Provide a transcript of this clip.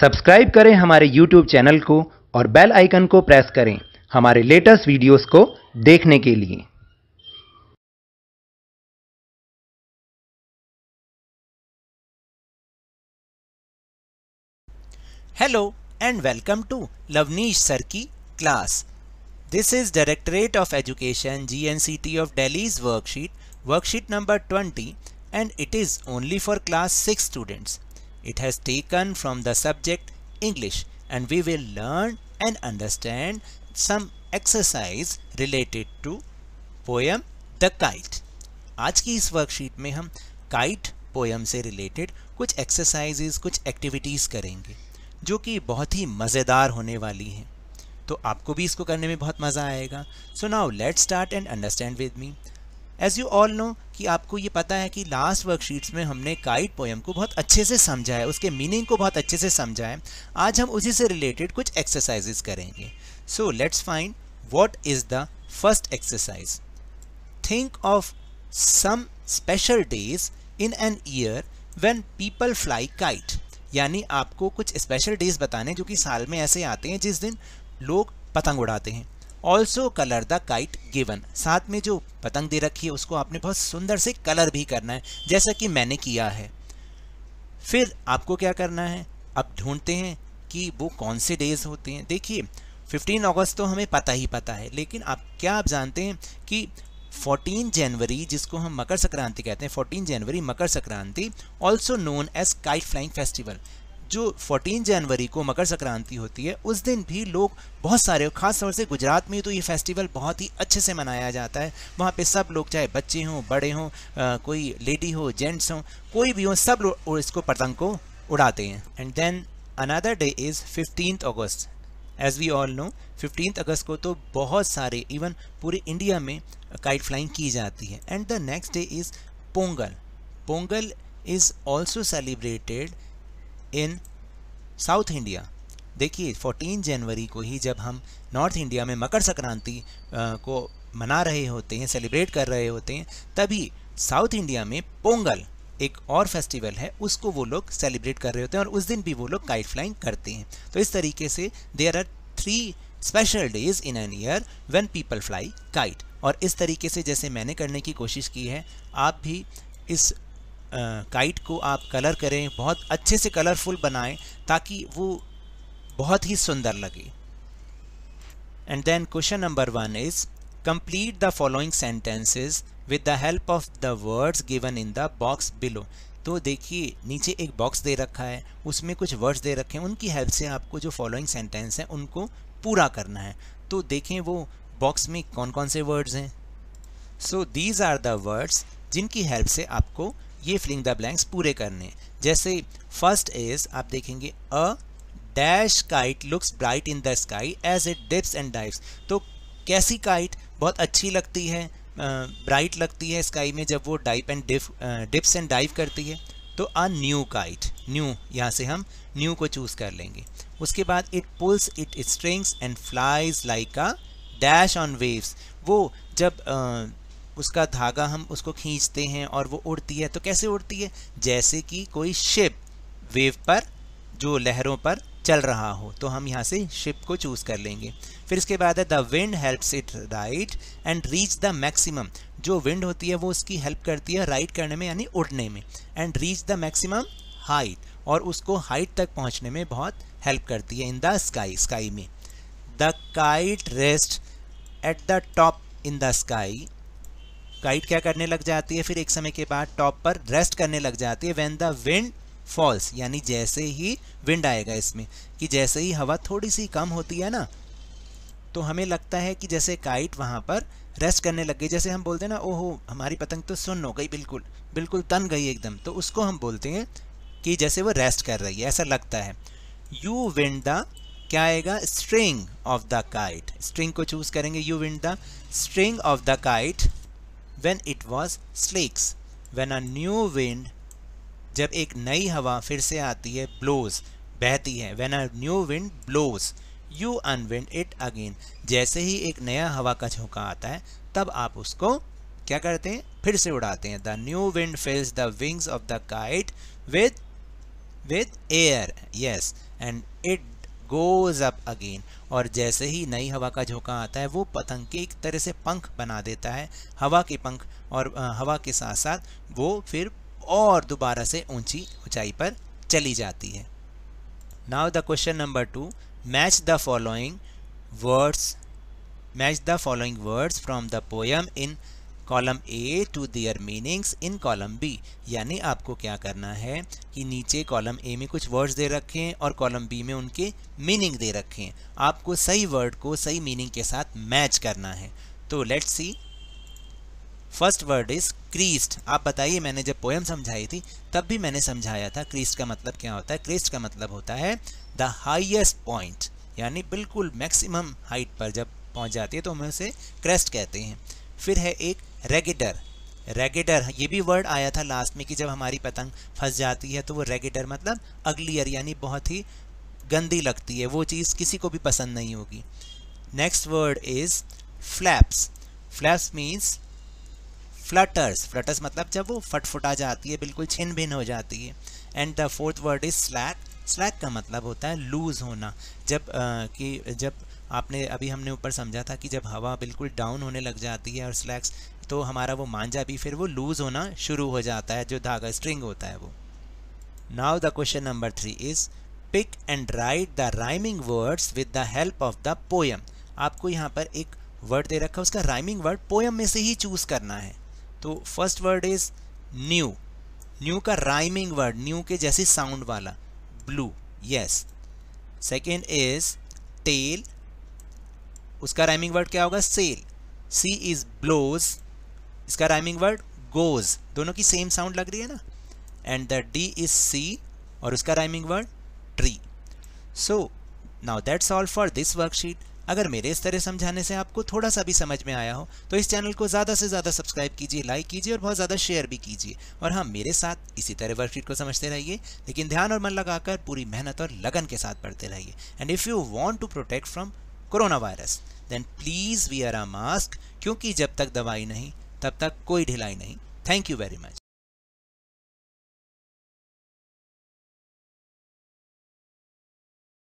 Subscribe करें हमारे YouTube channel को और बेल आइकन को प्रेस करें हमारे लेटेस्ट वीडियोस को देखने के लिए hello and welcome to Lovneesh sir की class this is directorate of education GNCT of Delhi's worksheet worksheet number twenty and it is only for class six students It has taken from the subject English and we will learn and understand some exercise related to poem The Kite. आज की इस worksheet में हम kite poem से related कुछ exercises कुछ activities करेंगे जो कि बहुत ही मज़ेदार होने वाली हैं तो आपको भी इसको करने में बहुत मज़ा आएगा so now let start and understand with me as you all know कि आपको ये पता है कि लास्ट वर्कशीट्स में हमने काइट पोएम को बहुत अच्छे से समझा है उसके मीनिंग को बहुत अच्छे से समझा है आज हम उसी से रिलेटेड कुछ एक्सरसाइजेज करेंगे so let's find what is the first exercise think of some special days in an year when people fly kite यानी आपको कुछ स्पेशल डेज बताने जो कि साल में ऐसे आते हैं जिस दिन लोग पतंग उड़ाते हैं also colour the kite given साथ में जो पतंग दे रखी है उसको आपने बहुत सुंदर से कलर भी करना है जैसा कि मैंने किया है फिर आपको क्या करना है अब ढूंढते हैं कि वो कौन से डेज़ होते हैं देखिए 15 अगस्त तो हमें पता ही पता है लेकिन आप क्या आप जानते हैं कि 14 जनवरी जिसको हम मकर संक्रांति कहते हैं 14 जनवरी Makar Sankranti also known as kite flying festival जो 14 जनवरी को मकर संक्रांति होती है उस दिन भी लोग बहुत सारे खास तौर से गुजरात में तो ये फेस्टिवल बहुत ही अच्छे से मनाया जाता है वहाँ पे सब लोग चाहे बच्चे हों बड़े हों कोई लेडी हो जेंट्स हों कोई भी हो सब लोग इसको पतंग को उड़ाते हैं and then another day is fifteen August as we all know fifteen August को तो बहुत सारे इवन पूरे इंडिया में काइट फ्लाइंग की जाती है and the next day is Pongal Pongal is also celebrated in South India देखिए 14 जनवरी को ही जब हम नॉर्थ इंडिया में मकर संक्रांति को मना रहे होते हैं सेलिब्रेट कर रहे होते हैं तभी साउथ इंडिया में पोंगल एक और फेस्टिवल है उसको वो लोग सेलिब्रेट कर रहे होते हैं और उस दिन भी वो लोग काइट फ्लाइंग करते हैं तो इस तरीके से there are three special days in an year when people fly kite और इस तरीके से जैसे मैंने करने की कोशिश की है आप भी इस काइट को आप कलर करें बहुत अच्छे से कलरफुल बनाएं ताकि वो बहुत ही सुंदर लगे and then question number one is complete the following sentences with the help of the words given in the box below तो देखिए नीचे एक बॉक्स दे रखा है उसमें कुछ वर्ड्स दे रखे हैं उनकी हेल्प से आपको जो फॉलोइंग सेंटेंस हैं उनको पूरा करना है तो देखें वो बॉक्स में कौन कौन से वर्ड्स हैं so these are the words जिनकी हेल्प से आपको ये फिलिंग द ब्लैंक्स पूरे करने जैसे फर्स्ट इज आप देखेंगे a dash kite looks bright in the sky as it dips and dives तो कैसी काइट बहुत अच्छी लगती है ब्राइट लगती है स्काई में जब वो dip and dip dips and dive करती है तो अ न्यू काइट न्यू यहाँ से हम न्यू को चूज़ कर लेंगे उसके बाद it pulls it strings and flies like a dash on waves वो जब उसका धागा हम उसको खींचते हैं और वो उड़ती है तो कैसे उड़ती है जैसे कि कोई शिप वेव पर जो लहरों पर चल रहा हो तो हम यहाँ से शिप को चूज़ कर लेंगे फिर इसके बाद है the wind helps it right and reach the maximum जो विंड होती है वो उसकी हेल्प करती है राइड करने में यानी उड़ने में and reach the maximum height और उसको हाइट तक पहुँचने में बहुत हेल्प करती है इन द स्काई स्काई में the kite rest at the top in the sky kite क्या करने लग जाती है फिर एक समय के बाद टॉप पर रेस्ट करने लग जाती है वेन द विंड फॉल्स यानी जैसे ही विंड आएगा इसमें कि जैसे ही हवा थोड़ी सी कम होती है ना तो हमें लगता है कि जैसे काइट वहाँ पर रेस्ट करने लग गई जैसे हम बोलते हैं ना ओहो हमारी पतंग तो सुन्न हो गई बिल्कुल बिल्कुल तन गई एकदम तो उसको हम बोलते हैं कि जैसे वो रेस्ट कर रही है ऐसा लगता है यू विंड द क्या आएगा string of the kite string को चूज करेंगे you wind the string of the kite when it was slakes when a new wind जब एक नई हवा फिर से आती है blows बहती है when a new wind blows you unwind it again जैसे ही एक नया हवा का झोंका आता है तब आप उसको क्या करते हैं फिर से उड़ाते हैं the new wind fills the wings of the kite with with air yes and it goes up again और जैसे ही नई हवा का झोंका आता है वो पतंग के एक तरह से पंख बना देता है हवा के पंख और हवा के साथ साथ वो फिर और दोबारा से ऊंची ऊंचाई पर चली जाती है now the question number two match the following words match the following words from the poem in column A to their meanings in column B यानी आपको क्या करना है कि नीचे कॉलम ए में कुछ वर्ड्स दे रखें और कॉलम बी में उनके मीनिंग दे रखें आपको सही वर्ड को सही मीनिंग के साथ मैच करना है तो let's see first word is crest आप बताइए मैंने जब पोएम समझाई थी तब भी मैंने समझाया था क्रीस्ट का मतलब क्या होता है क्रीस्ट का मतलब होता है द हाइएस्ट पॉइंट यानी बिल्कुल मैक्सिमम हाइट पर जब पहुंच जाती है तो हमें उसे क्रेस्ट कहते हैं फिर है एक रेगिडर रेगिडर ये भी वर्ड आया था लास्ट में कि जब हमारी पतंग फंस जाती है तो वो रेगिडर मतलब अगलियर यानी बहुत ही गंदी लगती है वो चीज़ किसी को भी पसंद नहीं होगी next word is flaps flaps means flutters flutters मतलब जब वो फटफुटा जाती है बिल्कुल छिन भिन हो जाती है and the fourth word is slack slack का मतलब होता है लूज़ होना जब आ, कि जब आपने अभी हमने ऊपर समझा था कि जब हवा बिल्कुल डाउन होने लग जाती है और स्लैक्स तो हमारा वो मांझा भी फिर वो लूज़ होना शुरू हो जाता है जो धागा स्ट्रिंग होता है वो now the question number three is pick and write the rhyming words with the help of the poem आपको यहाँ पर एक वर्ड दे रखा है उसका राइमिंग वर्ड पोयम में से ही चूज़ करना है तो first word is new new का राइमिंग वर्ड न्यू के जैसी साउंड वाला blue yes second is tell उसका राइमिंग वर्ड क्या होगा सेल सी इज ब्लोज इसका राइमिंग वर्ड गोज दोनों की सेम साउंड लग रही है ना and the D is sea और उसका rhyming word tree so now that's all for this worksheet अगर मेरे इस तरह समझाने से आपको थोड़ा सा भी समझ में आया हो तो इस चैनल को ज़्यादा से ज़्यादा सब्सक्राइब कीजिए लाइक कीजिए और बहुत ज़्यादा शेयर भी कीजिए और हाँ मेरे साथ इसी तरह वर्कशीट को समझते रहिए लेकिन ध्यान और मन लगाकर पूरी मेहनत और लगन के साथ पढ़ते रहिए and if you want to protect from corona virus then please wear a mask क्योंकि जब तक दवाई नहीं तब तक कोई ढिलाई नहीं थैंक यू वेरी मच